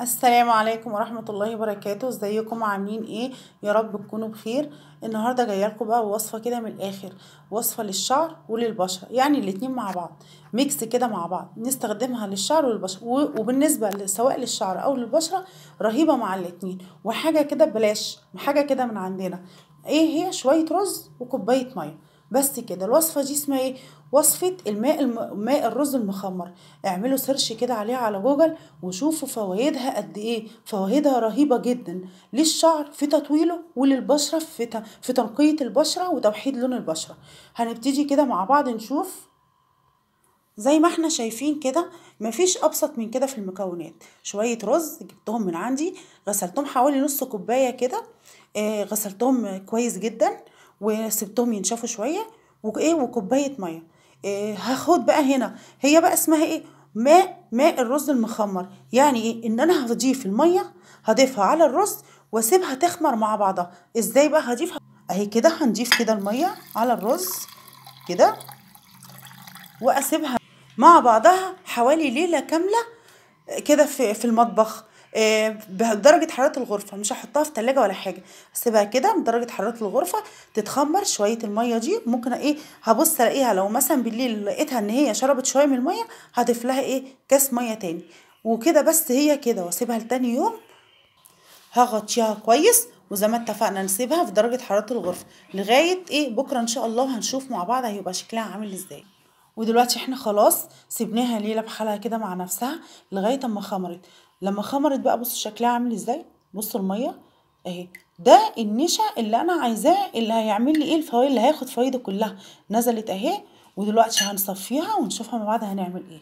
السلام عليكم ورحمة الله وبركاته ازيكم عاملين ايه يا رب تكونوا بخير النهاردة جاية لكم بقى بوصفة كده من الاخر وصفة للشعر وللبشرة يعني الاتنين مع بعض ميكس كده مع بعض نستخدمها للشعر والبشرة وبالنسبة سواء للشعر او للبشرة رهيبة مع الاتنين وحاجة كده بلاش حاجة كده من عندنا ايه هي شوية رز وكوباية مية بس كده الوصفة دي اسمها ايه وصفة الماء الم... ماء الرز المخمر اعملوا سيرش كده عليها على جوجل وشوفوا فوائدها قد ايه فوائدها رهيبة جدا للشعر في تطويله وللبشرة في, ت... في تنقية البشرة وتوحيد لون البشرة هنبتدي كده مع بعض نشوف زي ما احنا شايفين كده مفيش ابسط من كده في المكونات شوية رز جبتهم من عندي غسلتهم حوالي نص كوباية كده آه غسلتهم كويس جدا وسبتهم ينشفوا شويه وايه وكوبايه ميه إيه هاخد بقى هنا هي بقى اسمها ايه ماء ماء الرز المخمر يعني ايه ان انا هضيف الميه هضيفها على الرز واسيبها تخمر مع بعضها ازاي بقى هضيفها اهي كده هنضيف كده الميه على الرز كده واسيبها مع بعضها حوالي ليله كامله كده في في المطبخ آه، بدرجه حراره الغرفه مش هحطها في تلاجة ولا حاجه سيبها كده بدرجه حراره الغرفه تتخمر شويه الميه دي ممكن ايه هبص الاقيها لو مثلا بالليل لقيتها ان هي شربت شويه من الميه هضيف لها ايه كاس ميه تاني وكده بس هي كده واسيبها لتاني يوم هغطيها كويس وزي ما اتفقنا نسيبها في درجه حراره الغرفه لغايه ايه بكره ان شاء الله هنشوف مع بعض هيبقى شكلها عامل ازاي ودلوقتي احنا خلاص سيبناها ليله بحالها كده مع نفسها لغايه اما خمرت لما خمرت بقى بص شكلها عامل ازاي بص الميه اهي ده النشا اللي انا عايزاه اللي هيعمل لي ايه الفوائد اللي هياخد فوايده كلها نزلت اهي ودلوقتي هنصفيها ونشوفها مع بعض هنعمل ايه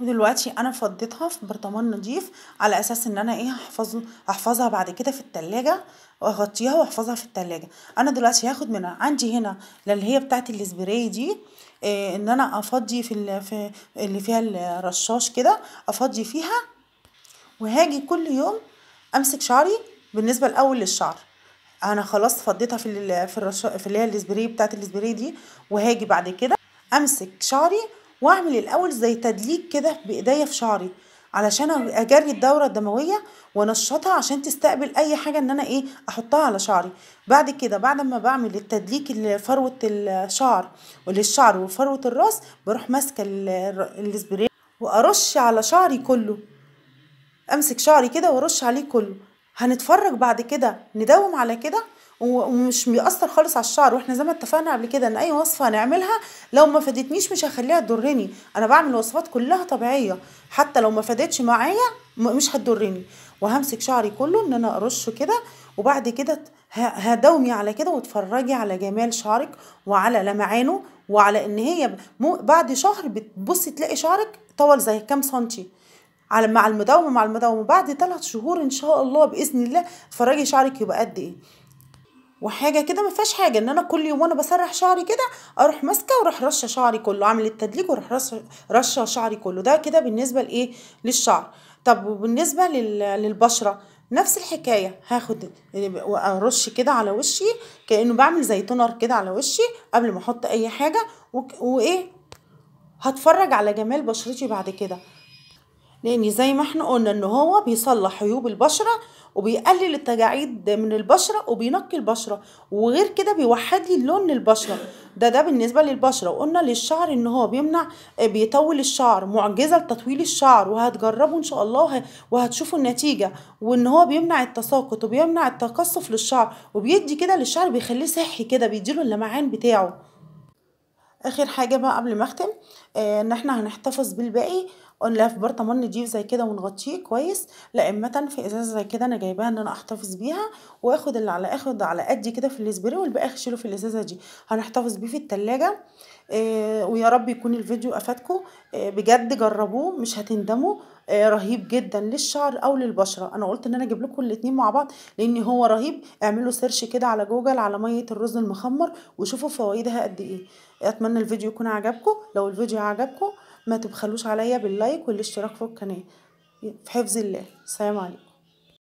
ودلوقتي انا فضيتها في برطمان نضيف على اساس ان انا ايه هحفظ هحفظها بعد كده في التلاجة واغطيها واحفظها في التلاجة انا دلوقتي هاخد من عندي هنا اللي هي بتاعت السبراي دي إيه ان انا افضي في اللي فيها الرشاش كده افضي فيها وهاجي كل يوم امسك شعري بالنسبه الاول للشعر انا خلاص فضيتها في ال في الرش... في اللي هي الاسبري بتاعه الاسبري دي وهاجي بعد كده امسك شعري واعمل الاول زي تدليك كده بايديا في شعري علشان اجري الدوره الدمويه وانشطها عشان تستقبل اي حاجه ان انا ايه احطها على شعري بعد كده بعد ما بعمل التدليك لفروه الشعر وللشعر وفروه الراس بروح ماسكه الاسبري وارش على شعري كله امسك شعري كده وارش عليه كله هنتفرج بعد كده نداوم على كده ومش بيأثر خالص على الشعر واحنا زي ما اتفقنا قبل كده ان اي وصفه هنعملها لو ما فادتنيش مش هخليها تضرني انا بعمل وصفات كلها طبيعيه حتى لو ما فادتش معايا مش هتضرني وهمسك شعري كله ان انا ارشه كده وبعد كده هداومي على كده واتفرجي على جمال شعرك وعلى لمعانه وعلى ان هي بعد شهر بتبصي تلاقي شعرك طول زي كام سنتي على مع المداومه مع المداومه بعد ثلاث شهور ان شاء الله باذن الله اتفرجي شعرك يبقى قد ايه وحاجه كده ما فيهاش حاجه ان انا كل يوم وانا بسرح شعري كده اروح ماسكه واروح رشه شعري كله اعمل التدليك واروح رشه شعري كله ده كده بالنسبه لايه للشعر طب وبالنسبه للبشره نفس الحكايه هاخد وارش كده على وشي كانه بعمل زي تونر كده على وشي قبل ما احط اي حاجه وايه هتفرج على جمال بشرتي بعد كده لأن زي ما احنا قلنا إن هو بيصلح عيوب البشرة وبيقلل التجاعيد من البشرة وبينقي البشرة وغير كده بيوحد لي لون البشره ده ده بالنسبة للبشرة وقلنا للشعر إن هو بيمنع آه، بيطول الشعر معجزة لتطويل الشعر وهتجربه إن شاء الله وهتشوفوا النتيجة وإن هو بيمنع التساقط وبيمنع التقصف للشعر وبيدي كده للشعر بيخليه صحي كده بيديله اللمعان بتاعه اخر حاجه بقى قبل ما اختم آه، ان احنا هنحتفظ بالباقي اون برطمان نضيف زي كده ونغطيه كويس لا امتى في ازازه زي كده انا جايباها ان انا احتفظ بيها واخد اللي على اخد على قد كده في الاسبري والباقي اخشله في الازازه دي هنحتفظ بيه في التلاجة آه ويا رب يكون الفيديو افادكم آه بجد جربوه مش هتندموا آه رهيب جدا للشعر او للبشره انا قلت ان انا اجيب لكم الاتنين مع بعض لان هو رهيب اعملوا سيرش كده على جوجل على ميه الرز المخمر وشوفوا فوائدها قد ايه اتمنى الفيديو يكون عجبكم لو الفيديو عجبكم ما تبخلوش عليا باللايك والاشتراك في القناه في حفظ الله سلام عليكم